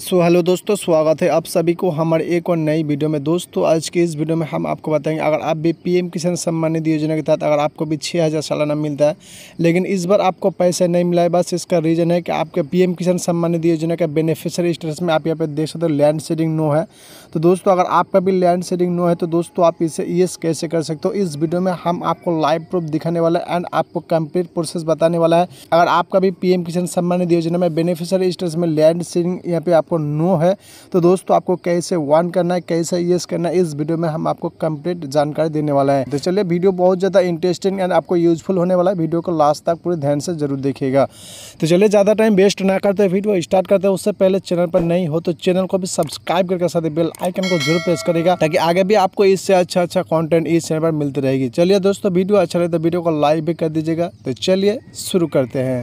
so hello दोस्तों स्वागत है आप सभी को हमारे एक और नई वीडियो में दोस्तों आज की इस वीडियो में हम आपको बताएंगे अगर आप भी पीएम किसान सम्मान निधि योजना के तहत अगर आपको भी छः हज़ार सालाना मिलता है लेकिन इस बार आपको पैसा नहीं मिला है बस इसका रीज़न है कि आपके पीएम किसान सम्मान निधि योजना का बेनिफिशियरी स्टेटस में आप यहाँ पर देख सकते हो लैंड सेडिंग नो है तो दोस्तों अगर आपका भी लैंड सेडिंग नो है तो दोस्तों आप इसे ये कैसे कर सकते हो इस वीडियो में हम आपको लाइव प्रूफ दिखाने वाला है एंड आपको कम्प्लीट प्रोसेस बताने वाला है अगर आपका भी पी किसान सम्मान निधि योजना में बेनिफिशियरी स्टेटस में लैंड सेडिंग यहाँ पर आपको नो है तो दोस्तों आपको कैसे वन करना है कैसे यस करना है इस वीडियो में हम आपको कंप्लीट जानकारी देने वाला है तो चलिए वीडियो बहुत ज़्यादा इंटरेस्टिंग एंड आपको यूजफुल होने वाला है वीडियो को लास्ट तक पूरे ध्यान से जरूर देखिएगा तो चलिए ज़्यादा टाइम वेस्ट ना करते वीडियो स्टार्ट करते हैं उससे पहले चैनल पर नहीं हो तो चैनल को भी सब्सक्राइब करके साथ बेल आइकन को जरूर प्रेस करेगा ताकि आगे भी आपको इससे अच्छा अच्छा कॉन्टेंट इस चैनल पर मिलती रहेगी चलिए दोस्तों वीडियो अच्छा लगे तो वीडियो को लाइक भी कर दीजिएगा तो चलिए शुरू करते हैं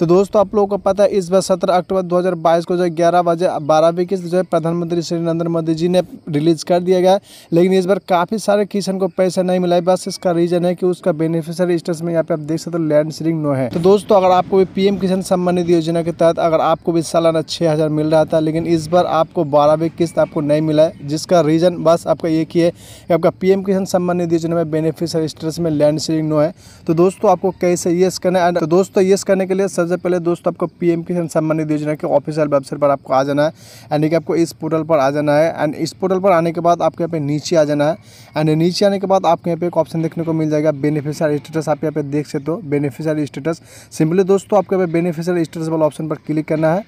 तो दोस्तों आप लोगों को पता है इस बार सत्रह अक्टूबर 2022 को जो है ग्यारह बजे बारहवीं किस्त जो है प्रधानमंत्री श्री नरेंद्र मोदी जी ने रिलीज कर दिया गया लेकिन इस बार काफ़ी सारे किसान को पैसा नहीं मिला बस इसका रीज़न है कि उसका बेनिफिशियरी स्टेटस में यहाँ पे आप देख सकते हो लैंड सीरिंग नो है तो दोस्तों अगर आपको भी पीएम किसान सम्मान निधि योजना के तहत अगर आपको भी सालाना छः हज़ार मिल रहा था लेकिन इस बार आपको बारहवीं किस्त आपको नहीं मिला है जिसका रीज़न बस आपका एक ही है कि आपका पीएम किसान सम्मान निधि योजना में बेनिफिशियर स्टेटस में लैंड सीरिंग नो है तो दोस्तों आपको कैसे येस करना है तो दोस्तों येस करने के लिए सबसे पहले दोस्तों आपको पीएम किसान सम्मान निधि योजना के ऑफिशियल वेबसाइट पर आपको आ जाना है यानी कि आपको इस पोर्टल पर आ जाना है एंड इस पोर्टल पर आने के बाद आपके यहाँ पे नीचे आ जाना है एंड नीचे आने के बाद आपको यहाँ पे एक ऑप्शन देखने को मिल जाएगा बेनिफिशियल स्टेटस आप यहाँ पे देख सकते हो बेनिफिशियल स्टेटस सिंपली दोस्तों आपको यहाँ पे बेनिफिशियल स्टेटस वाला ऑप्शन पर क्लिक करना है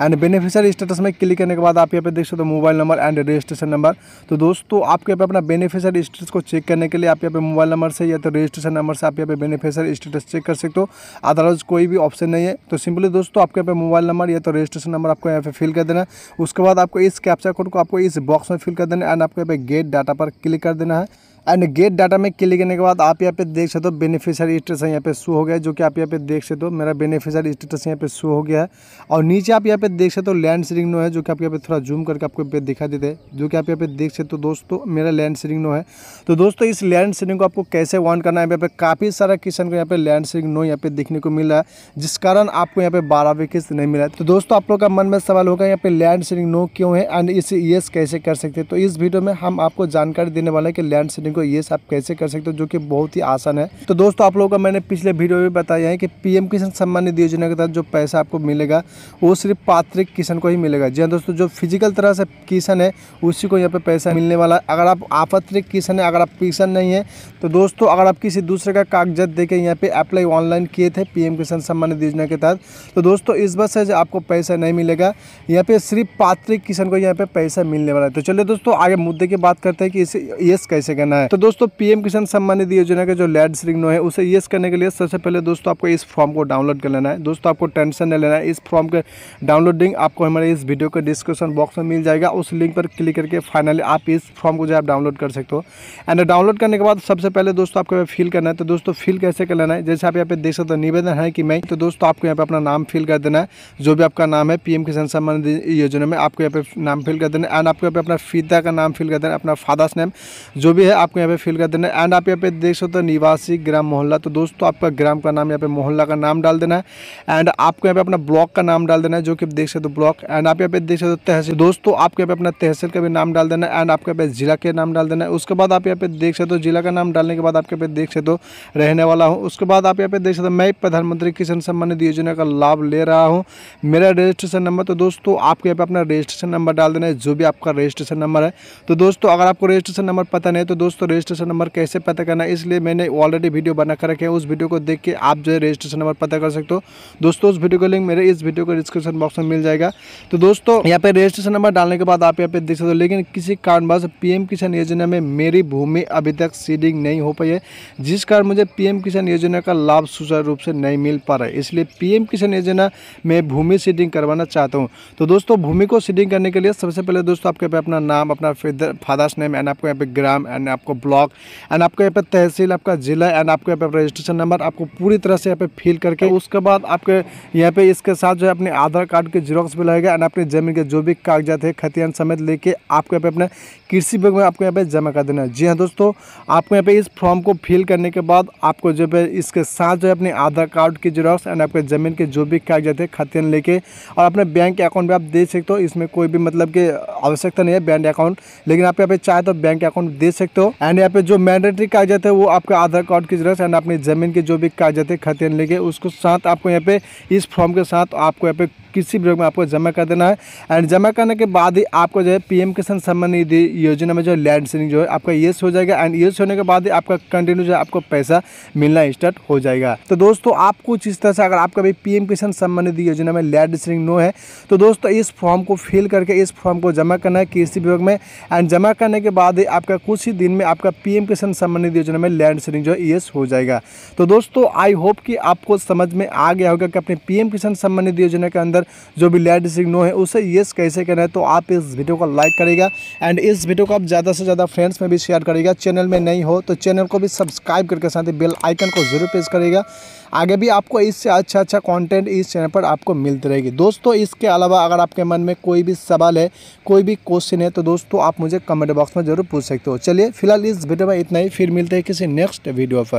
एंड बेनिफिशियरी स्टेटस में क्लिक करने के बाद आप यहाँ पे देख सकते हो mobile number and registration number तो दोस्तों आपके यहाँ पे अपना बेनिफिशियरी स्टेटस को चेक करने के लिए आप यहाँ पे मोबाइल नंबर से या तो रजिस्ट्रेशन नंबर से आप यहाँ पे बेनिफिशियरी स्टेटस चेक कर सकते हो अदरवाइज कोई भी ऑप्शन नहीं है तो सिंपली दोस्तों आपके यहाँ पे मोबाइल नंबर या तो रजिस्ट्रेशन नंबर आपको यहाँ पे फिल कर देना है उसके बाद आपको इस कैप्चा कोड को आपको इस बॉक्स में फिल कर देना है एंड आपको यहाँ पे गेट डाटा पर क्लिक कर देना है एंड गेट डाटा में क्लिक करने के बाद आप यहाँ पे देख सकते हो बेनिफिशियरी स्टेटस यहाँ पे शो हो गया जो कि आप यहाँ पे देख सकते हो मेरा बेनिफिशियरी स्टेटस यहाँ पे शो हो गया है और नीचे आप यहाँ पे देख सकते हो लैंड सीरिंग नो है जो कि आप यहाँ पे थोड़ा जूम करके आपको दिखा देते हैं जो कि आप यहाँ पे देख सकते हो दोस्तों मेरा लैंड सीरिंग नो है तो दोस्तों इस लैंड सीरिंग को आपको कैसे वॉन करना है यहाँ पे काफ़ी सारा किसान को यहाँ पे लैंड सीरिंग नो यहाँ पे देखने को मिल रहा है जिस कारण आपको यहाँ पे बारहवीं किस्त नहीं मिला तो दोस्तों आप लोग का मन में सवाल होगा यहाँ पे लैंड शेयरिंग नो क्यों है एंड इसे येस कैसे कर सकते हैं तो इस वीडियो में हम आपको जानकारी देने वाले हैं कि लैंड सीरिंग को ये सब कैसे कर सकते हो जो कि बहुत ही आसान है तो दोस्तों आप लोगों का मैंने पिछले वीडियो में बताया है कि पीएम किसान सम्मान निधि योजना के तहत जो पैसा आपको मिलेगा वो सिर्फ पात्रिक किसान को ही मिलेगा जी हाँ दोस्तों जो फिजिकल तरह से किसान है उसी को यहाँ पर पैसा मिलने वाला है अगर आप आपत्रिक किसान है अगर आप किसान नहीं है तो दोस्तों अगर आप किसी दूसरे का कागजात देकर यहाँ पे अप्लाई ऑनलाइन किए थे पी किसान सम्मान निधि योजना के तहत तो दोस्तों इस बस से आपको पैसा नहीं मिलेगा यहाँ पे सिर्फ पात्रिक किसान को यहाँ पे पैसा मिलने वाला है तो चलिए दोस्तों आगे मुद्दे की बात करते हैं कि इसे यस कैसे करना है है तो दोस्तों पीएम किसान सम्मान निधि योजना का जो लैंड सिग्नो है उसे ये करने के लिए सबसे पहले दोस्तों आपको इस फॉर्म को डाउनलोड कर लेना है दोस्तों आपको टेंशन नहीं लेना है इस फॉर्म का लिंक आपको हमारे इस वीडियो के डिस्क्रिप्शन बॉक्स में मिल जाएगा उस लिंक पर क्लिक करके फाइनली आप इस फॉर्म को जो आप डाउनलोड कर सकते हो एंड डाउनलोड करने के बाद सबसे पहले दोस्तों आपको फिल करना है तो दोस्तों फिल कैसे कर लेना है जैसे आप यहाँ पे देख सकते हो निवेदन है कि मैं तो दोस्तों आपको यहाँ पे अपना नाम फिल कर देना है जो भी आपका नाम है पीएम किसान सम्मान निधि योजना में आपको यहाँ पे नाम फिल कर देना है एंड आपको यहाँ पे अपना फीता का नाम फिल कर देना है अपना फादर्स नेम जो भी है आप आपको यहाँ पे फिल कर देना है एंड आप यहाँ पे देख सकते हो निवासी ग्राम मोहल्ला तो दोस्तों आपका ग्राम का नाम यहाँ पे मोहल्ला का नाम डाल देना है एंड आपको यहाँ पे अपना ब्लॉक का नाम डाल देना है जो कि देख सकते हो ब्लॉक एंड आप यहाँ पे देख सकते हो तहसील दोस्तों आपके यहाँ पे अपना तहसील का भी नाम डाल देना है एंड आपके यहाँ पे जिला के नाम डाल देना है उसके बाद आप यहाँ पे देख सकते हो जिला का नाम डालने के बाद आपके पे देख सकते हो रहने वाला हूँ उसके बाद आप यहाँ पे देख सकते हो मैं प्रधानमंत्री किसान सम्मान निधि योजना का लाभ ले रहा हूँ मेरा रजिस्ट्रेशन नंबर तो दोस्तों आपके यहाँ पे अपना रजिस्ट्रेशन नंबर डाल देना है जो भी आपका रजिस्ट्रेशन नंबर है तो दोस्तों अगर आपको रजिस्ट्रेशन नंबर पता नहीं है तो दोस्तों दोस्तों रजिस्ट्रेशन नंबर कैसे पता करना है इसलिए मैंने ऑलरेडी वीडियो बना कर रखे हैं उस वीडियो को देख के आप जो है रजिस्ट्रेशन नंबर पता कर सकते हो दोस्तों उस वीडियो का लिंक मेरे इस वीडियो को डिस्क्रिप्शन बॉक्स में मिल जाएगा तो दोस्तों यहाँ पर रजिस्ट्रेशन नंबर डालने के बाद आप यहाँ पे देख सकते हो लेकिन किसी कारणवश पीएम किसान योजना में मेरी भूमि अभी तक सीडिंग नहीं हो पाई है जिस कारण मुझे पी किसान योजना का लाभ सुचारू रूप से नहीं मिल पा रहा है इसलिए पी किसान योजना में भूमि सीडिंग करवाना चाहता हूँ तो दोस्तों भूमि को सीडिंग करने के लिए सबसे पहले दोस्तों आपके पे अपना नाम अपना फादर्स नेम एंड आपको यहाँ पे ग्राम एंड आप आपको ब्लॉक एंड आपको यहाँ पे तहसील आपका ज़िला एंड आपको यहाँ पे रजिस्ट्रेशन नंबर आपको पूरी तरह से यहाँ पे फिल करके उसके बाद आपके यहाँ पे इसके साथ जो है अपने आधार कार्ड के जीरोक्स भी लगेगा एंड अपनी ज़मीन के जो भी कागजात है खतियान समेत लेके आपको यहाँ पे अपने कृषि विभाग में आपको यहाँ पे जमा कर देना है जी हाँ दोस्तों आपको यहाँ पे इस फॉर्म को फिल करने के बाद आपको जो है इसके साथ जो है अपने आधार कार्ड की जीरोक्स एंड आपके ज़मीन के जो भी कागजात है खतियान लेके और अपने बैंक अकाउंट में आप देख सकते हो इसमें कोई भी मतलब कि आवश्यकता नहीं है बैंक अकाउंट लेकिन आप यहाँ पे चाहे तो बैंक अकाउंट दे सकते हो एंड यहाँ पे जो मैंडेटरी कागजात है वो आपके आधार कार्ड की जरूरत एंड अपनी जमीन के जो भी कागजात है खतियान लेके उसको साथ आपको यहाँ पे इस फॉर्म के साथ आपको यहाँ पे कृषि विभाग में आपको जमा कर देना है एंड जमा करने के बाद ही आपको जो है पीएम किसान सम्मान निधि योजना में जो लैंड सीलिंग जो है आपका येस हो जाएगा एंड येस होने के बाद ही आपका कंटिन्यू जो है आपको पैसा मिलना स्टार्ट हो जाएगा तो दोस्तों आप कुछ इस तरह से अगर आपका भी पीएम किसान सम्मान निधि योजना में लैंड सीलिंग नो है तो दोस्तों इस फॉर्म को फिल करके इस फॉर्म को जमा करना है कृषि विभाग में एंड जमा करने के बाद ही आपका कुछ ही दिन में आपका पीएम किसान सम्मान निधि योजना में लैंड सीलिंग जो है येस हो जाएगा तो दोस्तों आई होप कि आपको समझ में आ गया होगा कि अपने पीएम किसान सम्मान निधि योजना के अंदर जो भी लेटेस्ट सिग्नो है उसे येस कैसे करना है तो आप इस वीडियो को लाइक करेगा एंड इस वीडियो को आप ज़्यादा से ज़्यादा फ्रेंड्स में भी शेयर करेगा चैनल में नहीं हो तो चैनल को भी सब्सक्राइब करके साथ ही बेल आइकन को ज़रूर प्रेस करेगा आगे भी आपको इससे अच्छा अच्छा कंटेंट इस चैनल पर आपको मिलती रहेगी दोस्तों इसके अलावा अगर आपके मन में कोई भी सवाल है कोई भी क्वेश्चन है तो दोस्तों आप मुझे कमेंट बॉक्स में ज़रूर पूछ सकते हो चलिए फिलहाल इस वीडियो में इतना ही फिर मिलते हैं किसी नेक्स्ट वीडियो पर